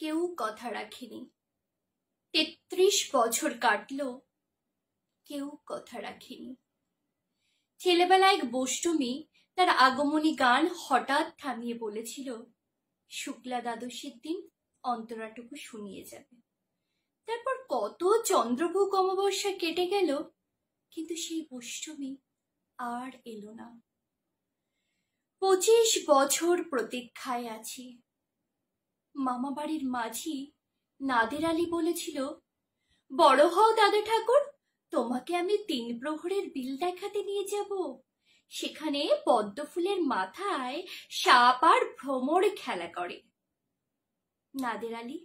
কেউ কথা রাখেনি তেত্রিশ বছর কাটল কেউ কথা রাখেনি ছেলেবেলা এক বষ্টমী তার আগমনী গান হঠাৎ থামিয়ে বলেছিল শুক্লা দ্বাদশীর দিন অন্তরাটুকু শুনিয়ে যাবে তারপর কত চন্দ্রভোগ অমাবস্যা কেটে গেল কিন্তু সেই বষ্টমী আর এলো না পঁচিশ বছর প্রতীক্ষায় আছি মামাবাড়ির মাঝি নাদের আলী বলেছিল বড় হও দাদা ঠাকুর তোমাকে আমি তিন প্রহরের বিল দেখাতে নিয়ে যাব সেখানে পদ্ম ফুলের মাথায় সাপ আর ভ্রমর খেলা করে নাদের আলী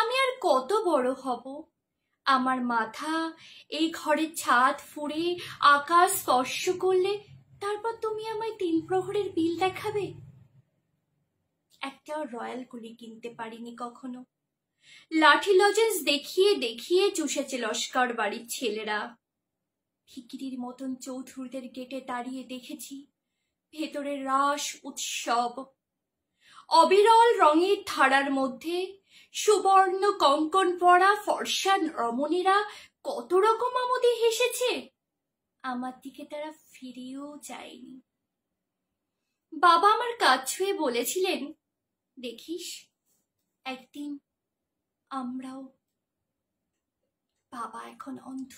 আমি আর কত বড় হব আমার মাথা এই ঘরের ছাদ ফুঁড়ে আকাশ স্পর্শ করলে তারপর তুমি আমায় তিন প্রহরের বিল দেখাবে একটা রয়্যাল গুলি কিনতে পারিনি কখনো লাঠি লজেন্স দেখিয়ে দেখিয়ে চুষেছে লস্কর বাড়ির ছেলেরা ভিকিরির মতন চৌধুরীদের গেটে দাঁড়িয়ে দেখেছি ভেতরে রাস উৎসব অবিরল রঙের ধারার মধ্যে সুবর্ণ কঙ্কন পরা ফর্সান রমণীরা কত রকম আমোদে হেসেছে আমার দিকে তারা ফিরেও যায়নি বাবা আমার কাছ ছুঁয়ে বলেছিলেন দেখিস একদিন আমরাও বাবা এখন অন্ধ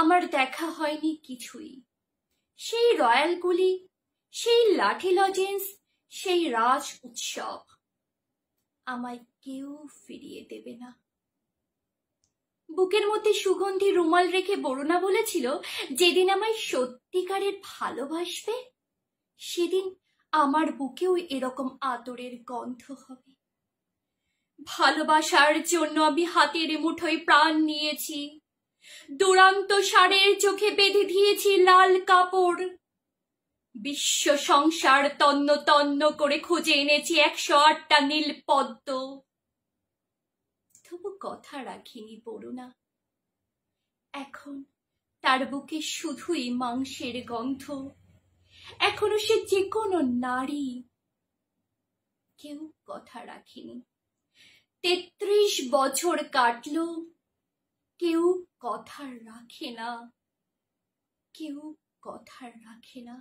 আমার দেখা হয়নি কিছুই সেই রয়্যালগুলি সেই লাঠি লজেন্স সেই রাজ উৎসব আমায় কেউ ফিরিয়ে দেবে না বুকের মধ্যে সুগন্ধি রুমাল রেখে বরুণা বলেছিল যেদিন আমায় সত্যিকারের ভালোবাসবে সেদিন আমার বুকেও এরকম আদরের গন্ধ হবে ভালোবাসার জন্য আমি হাতের মুঠোয় প্রাণ নিয়েছি দুরান্ত সারের চোখে বেঁধে দিয়েছি লাল কাপড় বিশ্ব সংসার তন্ন তন্ন করে খুঁজে এনেছি একশো আটটা নীল পদ্ম তবু কথা রাখিনি বরুণা এখন তার বুকে শুধুই মাংসের গন্ধ এখনো সে যে কোনো নারী কেউ কথা রাখেনি তেত্রিশ বছর কাটল কেউ কথা রাখে না কেউ কথা রাখে না